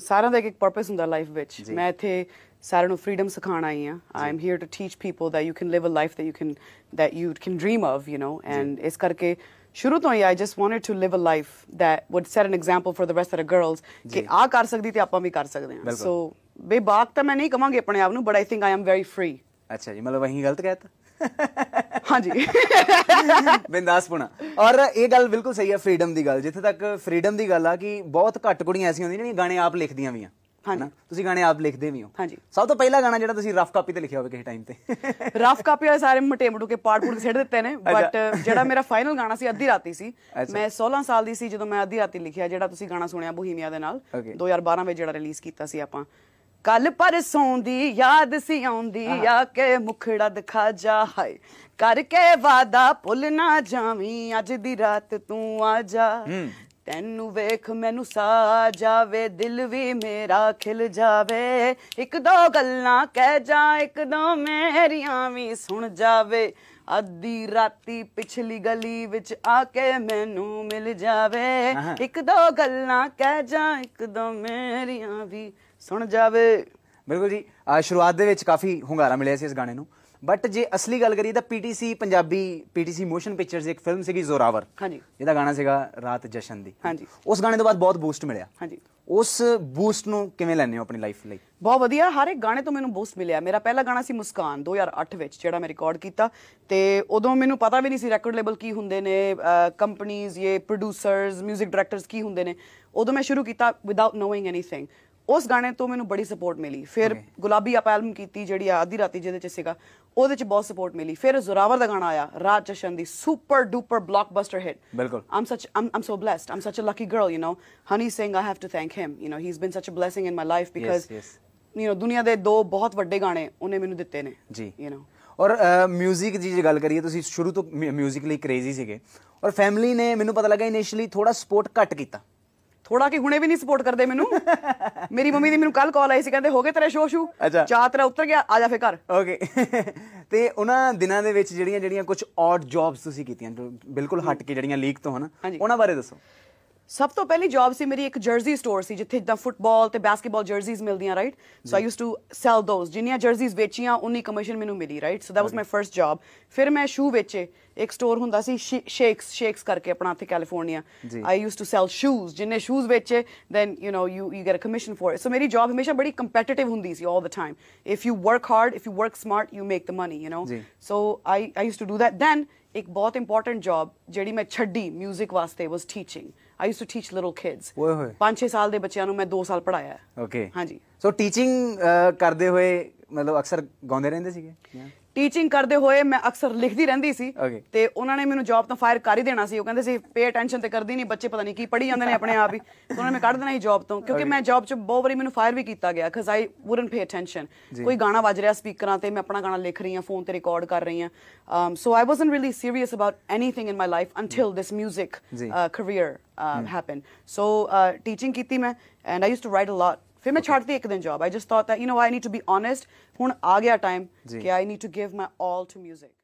ਸਾਰਿਆਂ ਦਾ ਇੱਕ ਇੱਕ ਪਰਪਸ ਹੁੰਦਾ ਲਾਈਫ ਵਿੱਚ ਮੈਂ ਇੱਥੇ ਸਾਰਿਆਂ ਨੂੰ ਫਰੀडम ਸਿਖਾਉਣ I ah I am here to teach people that you can live a life that you can that you can dream of you know and ਇਸ ਕਰਕੇ ਸ਼ੁਰੂ ਤੋਂ ਹੀ I just wanted to live a life that would set an example for the rest of the girls ਕਿ ਆ ਕਰ ਸਕਦੀ ਤੇ ਆਪਾਂ ਵੀ ਕਰ ਸਕਦੇ ਹਾਂ ਸੋ ਬੇਬਾਕ ਤਾਂ ਮੈਂ ਨਹੀਂ ਕਹਾਂਗੀ ਆਪਣੇ ਆਪ ਨੂੰ but I think I am very free ਅੱਛਾ ਜੀ ਮਤਲਬ ਵਹੀਂ ਗਲਤ ਕਹਿਤਾ ਹਾਂਜੀ ਬਿੰਦਾਸ ਪੁਣਾ ਔਰ ਇਹ ਗੱਲ ਬਿਲਕੁਲ ਸਹੀ ਹੈ ਫਰੀडम ਦੀ ਗੱਲ ਜਿੱਥੇ ਤੱਕ ਫਰੀडम ਦੀ ਗੱਲ ਆ ਕਿ ਬਹੁਤ ਘੱਟ ਕੁੜੀਆਂ ਐਸੀਆਂ ਹੁੰਦੀਆਂ ਜਿਹੜੀਆਂ ਗਾਣੇ ਆਪ ਲਿਖਦੀਆਂ ਵੀ ਆ ਹਾਂਜੀ ਤੁਸੀਂ ਗਾਣੇ ਆਪ ਲਿਖਦੇ ਵੀ ਹੋ ਹਾਂਜੀ ਸਭ ਤੋਂ ਪਹਿਲਾ ਗਾਣਾ ਜਿਹੜਾ ਤੁਸੀਂ ਰਫ ਕਾਪੀ ਤੇ ਲਿਖਿਆ ਹੋਵੇ ਕਿਸੇ ਟਾਈਮ ਤੇ ਰਫ ਕਾਪੀ ਵਾਲੇ ਸਾਰੇ ਮਟੇ ਮਟੂ ਕੇ ਪਾਰਟ ਪੂਰ ਸਿੱਟ ਦਿੱਤੇ ਨੇ ਬਟ ਜਿਹੜਾ ਮੇਰਾ ਫਾਈਨਲ ਗਾਣਾ ਸੀ ਅੱਧੀ ਰਾਤੀ ਸੀ ਮੈਂ 16 ਸਾਲ ਦੀ ਸੀ ਜਦੋਂ ਮੈਂ ਅੱਧੀ ਰਾਤੀ ਲਿਖਿਆ ਜਿਹੜਾ ਤੁਸੀਂ ਗਾਣਾ ਸੁਣਿਆ ਬੋਹੀਮੀਆ ਦੇ ਨਾਲ 2012 ਵਿੱਚ ਜਿਹੜਾ ਰਿਲੀਜ਼ ਕੀਤਾ ਸੀ ਆਪਾਂ ਕੱਲ ਪਰਸੋਂ ਦੀ ਯਾਦ ਸੀ ਆਉਂਦੀ ਆ ਕੇ ਮੁਖੜਾ ਦਿਖਾ ਜਾ ਹਾਏ ਕਰਕੇ ਵਾਦਾ ਭੁੱਲ ਨਾ ਜਾਵੀਂ ਅੱਜ ਦੀ ਰਾਤ ਤੂੰ ਆ ਜਾ ਤੈਨੂੰ ਵੇਖ ਮੈਨੂੰ ਸਾ ਜਾਵੇ ਦਿਲ ਵੀ ਮੇਰਾ ਖਿਲ ਜਾਵੇ ਇੱਕ ਦੋ ਗੱਲਾਂ ਕਹਿ ਜਾ ਇੱਕ ਦੋ ਮੇਰੀਆਂ ਵੀ ਸੁਣ ਜਾਵੇ ਅੱਧੀ ਰਾਤੀ ਪਿਛਲੀ ਗਲੀ ਵਿੱਚ ਆ ਕੇ ਮੈਨੂੰ ਮਿਲ ਜਾਵੇ ਇੱਕ ਦੋ ਗੱਲਾਂ ਕਹਿ ਜਾ ਇੱਕ ਦੋ ਮੇਰੀਆਂ ਵੀ ਸੁਣ ਜਾਵੇ ਬਿਲਕੁਲ ਜੀ ਸ਼ੁਰੂਆਤ ਦੇ ਵਿੱਚ ਕਾਫੀ ਹੁੰਗਾਰਾ ਮਿਲਿਆ ਸੀ ਇਸ ਗਾਣੇ ਨੂੰ ਬਟ ਜੇ ਅਸਲੀ ਗੱਲ ਕਰੀਏ ਤਾਂ PTC Punjabi PTC motion pictures ਇੱਕ ਫਿਲਮ ਸੀਗੀ ਜ਼ੋਰਾਵਰ ਹਾਂਜੀ ਜਿਹਦਾ ਗਾਣਾ ਸੀਗਾ ਰਾਤ ਜਸ਼ਨ ਦੀ ਹਾਂਜੀ ਉਸ ਗਾਣੇ ਤੋਂ ਬਾਅਦ ਬਹੁਤ ਬੂਸਟ ਮਿਲਿਆ ਹਾਂਜੀ ਉਸ ਬੂਸਟ ਨੂੰ ਕਿਵੇਂ ਲੈਣੇ ਹੋ ਆਪਣੀ ਲਾਈਫ ਲਈ ਬਹੁਤ ਵਧੀਆ ਹਰ ਇੱਕ ਗਾਣੇ ਤੋਂ ਮੈਨੂੰ ਬੂਸਟ ਮਿਲਿਆ ਮੇਰਾ ਪਹਿਲਾ ਗਾਣਾ ਸੀ ਮੁਸਕਾਨ 2008 ਵਿੱਚ ਜਿਹੜਾ ਮੈਂ ਰਿਕਾਰਡ ਕੀਤਾ ਤੇ ਉਦੋਂ ਮੈਨੂੰ ਪਤਾ ਵੀ ਨਹੀਂ ਸੀ ਰੈਕੋਰਡ ਲੇਬਲ ਕੀ ਹੁੰਦੇ ਨੇ ਕੰਪਨੀਆਂ ਇਹ ਪ੍ਰੋਡਿਊਸਰਸ 뮤직 ਡਾਇਰੈਕਟਰਸ ਕੀ ਹੁੰਦੇ ਨੇ ਉਦੋਂ ਮੈਂ ਸ਼ੁਰੂ ਕੀਤਾ ਵਿਦਆਊਟ ਨੋਇੰਗ ਐਨੀਥਿੰਗ ਉਸ ਗਾਣੇ ਤੋਂ ਮੈਨੂੰ ਬੜੀ ਸਪੋਰਟ ਮਿਲੀ ਫਿਰ ਗੁਲਾਬੀ ਆਪ ਐਲਬਮ ਕੀਤੀ ਜਿਹੜੀ ਆ ਆਦੀ ਰਾਤੀ ਜਿਹਦੇ ਚ ਸੀਗਾ ਉਹਦੇ ਚ ਬਹੁਤ ਸਪੋਰਟ ਮਿਲੀ ਫਿਰ ਜ਼ੋਰਾਵਰ ਦਾ ਗਾਣਾ ਆਇਆ ਰਾਜ ਜਸ਼ਨ ਦੀ ਸੁਪਰ ਡੂਪਰ ਬਲੌਕਬਸਟਰ ਹਿੱਟ ਬਿਲਕੁਲ I'm such I'm I'm so blessed I'm such a lucky girl you know Honey Singh I have to thank him you know he been such a blessing in my life because you know ਦੁਨੀਆ ਦੇ ਦੋ ਬਹੁਤ ਵੱਡੇ ਗਾਣੇ ਉਹਨੇ ਮੈਨੂੰ ਦਿੱਤੇ ਨੇ ਜੀ ਯੂ نو ਔਰ ਮਿਊਜ਼ਿਕ ਦੀ ਜੇ ਗੱਲ ਕਰੀਏ ਤੁਸੀਂ ਸ਼ੁਰੂ ਤੋਂ ਮਿਊਜ਼ਿਕਲੀ ਲਈ ਕ੍ਰੇਜ਼ੀ ਸੀਗੇ ਔਰ ਫੈਮਿਲੀ ਨੇ ਮੈਨੂੰ ਪਤਾ ਲੱਗਾ ਇਨੀਸ਼ੀਅਲੀ ਥੋੜਾ ਸਪੋਰਟ ਘੱਟ ਕੀਤਾ ਥੋੜਾ ਕਿ ਹੁਣੇ ਵੀ ਨਹੀਂ ਸਪੋਰਟ ਕਰਦੇ ਮੈਨੂੰ ਮੇਰੀ ਮੰਮੀ ਦੀ ਮੈਨੂੰ ਕੱਲ ਕਾਲ ਆਈ ਸੀ ਕਹਿੰਦੇ ਹੋ ਗਏ ਤੇਰੇ ਸ਼ੋਸ਼ੂ ਚਾਹ ਤੇਰਾ ਉਤਰ ਗਿਆ ਆ ਜਾ ਫੇ ਘਰ ਓਕੇ ਤੇ ਉਹਨਾਂ ਦਿਨਾਂ ਦੇ ਵਿੱਚ ਜਿਹੜੀਆਂ ਜਿਹੜੀਆਂ ਕੁਝ ਆਡ ਜੌਬਸ ਤੁਸੀਂ ਕੀਤੀਆਂ ਬਿਲਕੁਲ ਹਟ ਕੇ ਜਿਹੜੀਆਂ ਲੀਕ ਤੋਂ ਹਨ ਉਹਨਾਂ ਬਾਰੇ ਦੱਸੋ ਸਭ ਤੋਂ ਪਹਿਲੀ ਜੌਬ ਸੀ ਮੇਰੀ ਇੱਕ ਜਰਸੀ ਸਟੋਰ ਸੀ ਜਿੱਥੇ ਜਿੱਦਾਂ ਫੁੱਟਬਾਲ ਤੇ ਬਾਸਕਟਬਾਲ ਜਰਸੀਜ਼ ਮਿਲਦੀਆਂ right so I used to sell those ਜਿੰਨੀਆਂ ਜਰਸੀਜ਼ ਵੇਚੀਆਂ ਉਨੀ ਕਮਿਸ਼ਨ ਮੈਨੂੰ ਮਿਲੀ right so that was my first job ਫਿਰ ਮੈਂ ਸ਼ੂ ਵੇਚੇ ਇੱਕ ਸਟੋਰ ਹੁੰਦਾ ਸੀ ਸ਼ੇਕਸ ਸ਼ੇਕਸ ਕਰਕੇ ਆਪਣਾ ਇੱਥੇ California I used to sell shoes ਜਿੰਨੇ ਸ਼ੂਜ਼ ਵੇਚੇ then you know you you get a commission for it so ਮੇਰੀ ਜੌਬ ਹਮੇਸ਼ਾ ਬੜੀ ਕੰਪੀਟੀਟਿਵ ਹੁੰਦੀ ਸੀ all the time if you work hard if you work smart you make the money you know so I I used to do that then ਇੱਕ ਬਹੁਤ important job ਜਿਹੜੀ ਮੈਂ ਛੱਡੀ 뮤직 ਵਾਸਤੇ was teaching I used to teach little kids ਓਏ ਹੋਏ 5-6 ਸਾਲ ਦੇ ਬੱਚਿਆਂ ਨੂੰ ਮੈਂ 2 ਸਾਲ ਪੜਾਇਆ ਓਕੇ ਹਾਂਜੀ ਸੋ ਟੀਚਿੰਗ ਕਰਦੇ ਹੋਏ ਮਤਲਬ ਅਕਸਰ ਗਾਉਂਦੇ ਰਹਿੰਦੇ ਸੀਗੇ ਟੀਚਿੰਗ ਕਰਦੇ ਹੋਏ ਮੈਂ ਅਕਸਰ ਲਿਖਦੀ ਰਹਿੰਦੀ ਸੀ ਤੇ ਉਹਨਾਂ ਨੇ ਮੈਨੂੰ ਜੌਬ ਤੋਂ ਫਾਇਰ ਕਰ ਹੀ ਦੇਣਾ ਸੀ ਉਹ ਕਹਿੰਦੇ ਸੀ ਪੇ ਅਟੈਂਸ਼ਨ ਤੇ ਕਰਦੀ ਨਹੀਂ ਬੱਚੇ ਪਤਾ ਨਹੀਂ ਕੀ ਪੜ੍ਹੀ ਜਾਂਦੇ ਨੇ ਆਪਣੇ ਆਪ ਹੀ ਉਹਨਾਂ ਨੇ ਕੱਢ ਦੇਣਾ ਸੀ ਜੌਬ ਤੋਂ ਕਿਉਂਕਿ ਮੈਂ ਜੌਬ 'ਚ ਬਹੁਤ ਵਾਰੀ ਮੈਨੂੰ ਫਾਇਰ ਵੀ ਕੀਤਾ ਗਿਆ cause I wouldn't pay attention ਕੋਈ ਗਾਣਾ ਵੱਜ ਰਿਹਾ ਸਪੀਕਰਾਂ ਤੇ ਮੈਂ ਆਪਣਾ ਗਾਣਾ ਲਿਖ ਰਹੀ ਹਾਂ ਫੋਨ ਤੇ ਰਿਕਾਰਡ ਕਰ ਰਹੀ ਹਾਂ so I wasn't really serious about anything in my life until this 뮤직 career happen so teaching ਕੀਤੀ ਮੈਂ and I used to write a lot ਫਿਰ ਮੈਂ ਛੱਡ ਦਿੱਤੀ ਇੱਕ ਦਿਨ job I just thought that you know I need to be honest ਹੁਣ ਆ ਗਿਆ ਟਾਈਮ ਕਿ I need to give my all to 뮤직